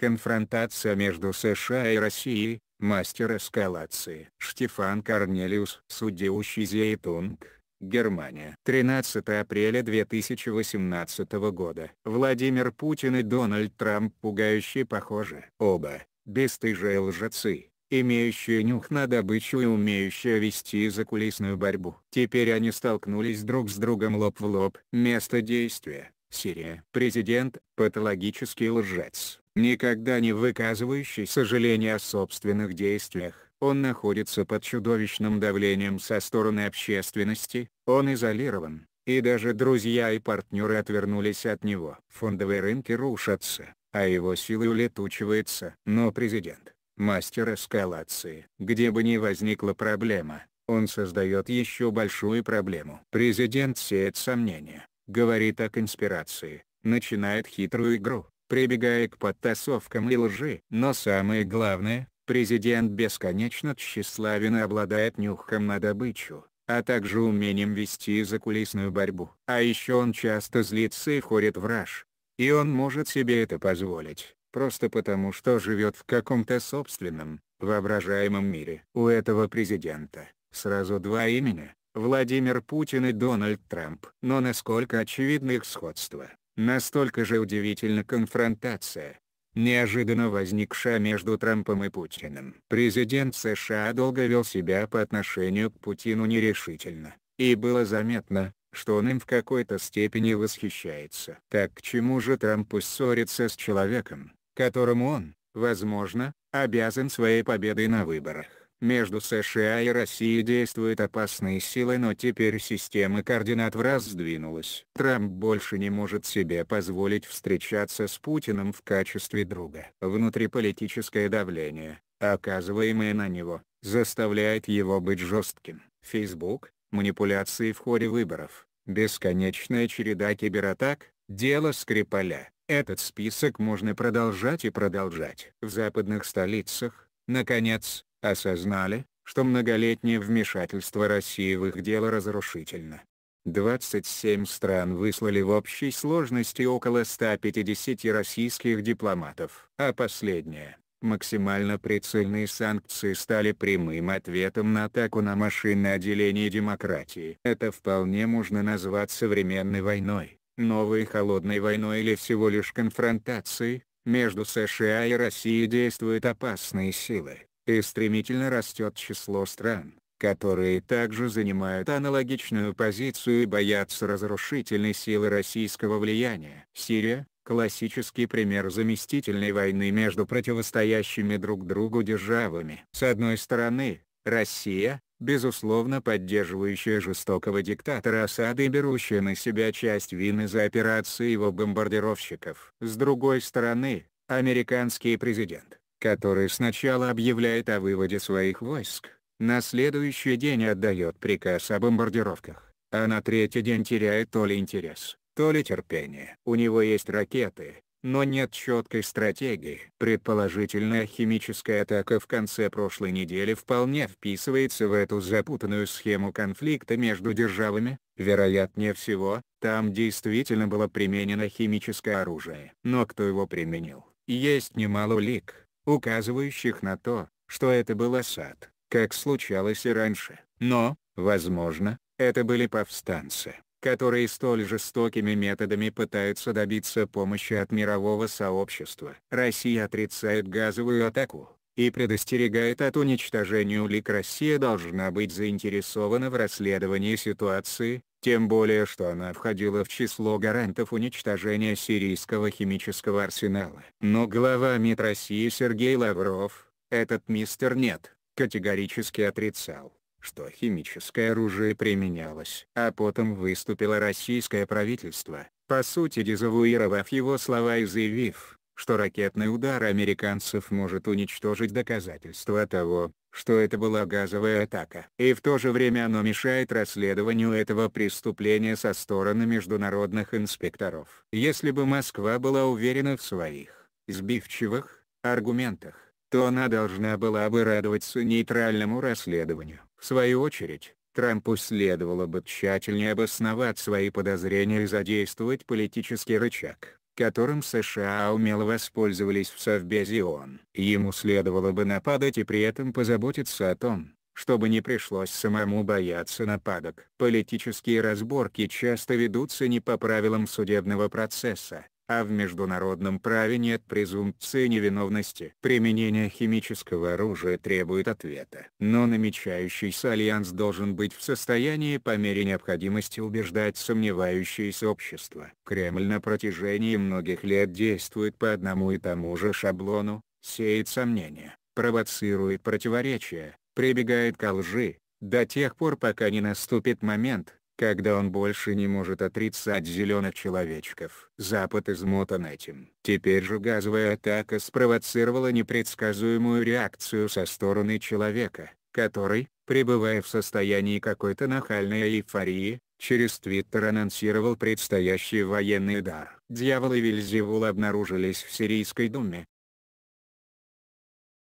Конфронтация между США и Россией, мастер эскалации. Штефан Корнелиус, судьющий Зейтунг, Германия. 13 апреля 2018 года. Владимир Путин и Дональд Трамп пугающе похожи. Оба, бесстыжие лжецы, имеющие нюх на добычу и умеющие вести закулисную борьбу. Теперь они столкнулись друг с другом лоб в лоб. Место действия. Сирия. Президент – патологический лжец никогда не выказывающий сожаления о собственных действиях. Он находится под чудовищным давлением со стороны общественности, он изолирован, и даже друзья и партнеры отвернулись от него. Фондовые рынки рушатся, а его силы улетучиваются. Но президент, мастер эскалации, где бы ни возникла проблема, он создает еще большую проблему. Президент сеет сомнения, говорит о конспирации, начинает хитрую игру, прибегая к подтасовкам и лжи. Но самое главное, президент бесконечно тщеславен и обладает нюхом на добычу, а также умением вести закулисную борьбу. А еще он часто злится и входит в раж. И он может себе это позволить, просто потому что живет в каком-то собственном, воображаемом мире. У этого президента сразу два имени – Владимир Путин и Дональд Трамп. Но насколько очевидно их сходство? Настолько же удивительна конфронтация, неожиданно возникшая между Трампом и Путиным. Президент США долго вел себя по отношению к Путину нерешительно, и было заметно, что он им в какой-то степени восхищается. Так к чему же Трампу ссориться с человеком, которому он, возможно, обязан своей победой на выборах? Между США и Россией действуют опасные силы но теперь система координат в раз сдвинулась. Трамп больше не может себе позволить встречаться с Путиным в качестве друга. Внутриполитическое давление, оказываемое на него, заставляет его быть жестким. Facebook, манипуляции в ходе выборов, бесконечная череда кибератак, дело Скрипаля. Этот список можно продолжать и продолжать. В западных столицах, наконец, осознали, что многолетнее вмешательство России в их дело разрушительно. 27 стран выслали в общей сложности около 150 российских дипломатов. А последнее, максимально прицельные санкции стали прямым ответом на атаку на машинное отделение демократии. Это вполне можно назвать современной войной, новой холодной войной или всего лишь конфронтацией, между США и Россией действуют опасные силы и стремительно растет число стран, которые также занимают аналогичную позицию и боятся разрушительной силы российского влияния. Сирия – классический пример заместительной войны между противостоящими друг другу державами. С одной стороны, Россия, безусловно поддерживающая жестокого диктатора Асада и берущая на себя часть вины за операции его бомбардировщиков. С другой стороны, американский президент, который сначала объявляет о выводе своих войск, на следующий день отдает приказ о бомбардировках, а на третий день теряет то ли интерес, то ли терпение. У него есть ракеты, но нет четкой стратегии. Предположительная химическая атака в конце прошлой недели вполне вписывается в эту запутанную схему конфликта между державами, вероятнее всего, там действительно было применено химическое оружие. Но кто его применил? Есть немало лик указывающих на то, что это был осад, как случалось и раньше. Но, возможно, это были повстанцы, которые столь жестокими методами пытаются добиться помощи от мирового сообщества. Россия отрицает газовую атаку и предостерегает от уничтожения улик Россия должна быть заинтересована в расследовании ситуации, тем более что она входила в число гарантов уничтожения сирийского химического арсенала. Но глава МИД России Сергей Лавров, этот мистер нет, категорически отрицал что химическое оружие применялось. А потом выступило российское правительство, по сути дезавуировав его слова и заявив, что ракетный удар американцев может уничтожить доказательства того, что это была газовая атака. И в то же время оно мешает расследованию этого преступления со стороны международных инспекторов. Если бы Москва была уверена в своих, сбивчивых, аргументах, то она должна была бы радоваться нейтральному расследованию. В свою очередь, Трампу следовало бы тщательнее обосновать свои подозрения и задействовать политический рычаг которым США умело воспользовались в Совбезе ООН. Ему следовало бы нападать и при этом позаботиться о том, чтобы не пришлось самому бояться нападок. Политические разборки часто ведутся не по правилам судебного процесса, а в международном праве нет презумпции невиновности. Применение химического оружия требует ответа. Но намечающийся альянс должен быть в состоянии по мере необходимости убеждать сомневающиеся общество. Кремль на протяжении многих лет действует по одному и тому же шаблону, сеет сомнения, провоцирует противоречия, прибегает к лжи, до тех пор пока не наступит момент, когда он больше не может отрицать зеленых человечков. Запад измотан этим. Теперь же газовая атака спровоцировала непредсказуемую реакцию со стороны человека, который, пребывая в состоянии какой-то нахальной эйфории, через Твиттер анонсировал предстоящий военный удар. Дьявол и Вильзевул обнаружились в Сирийской думе,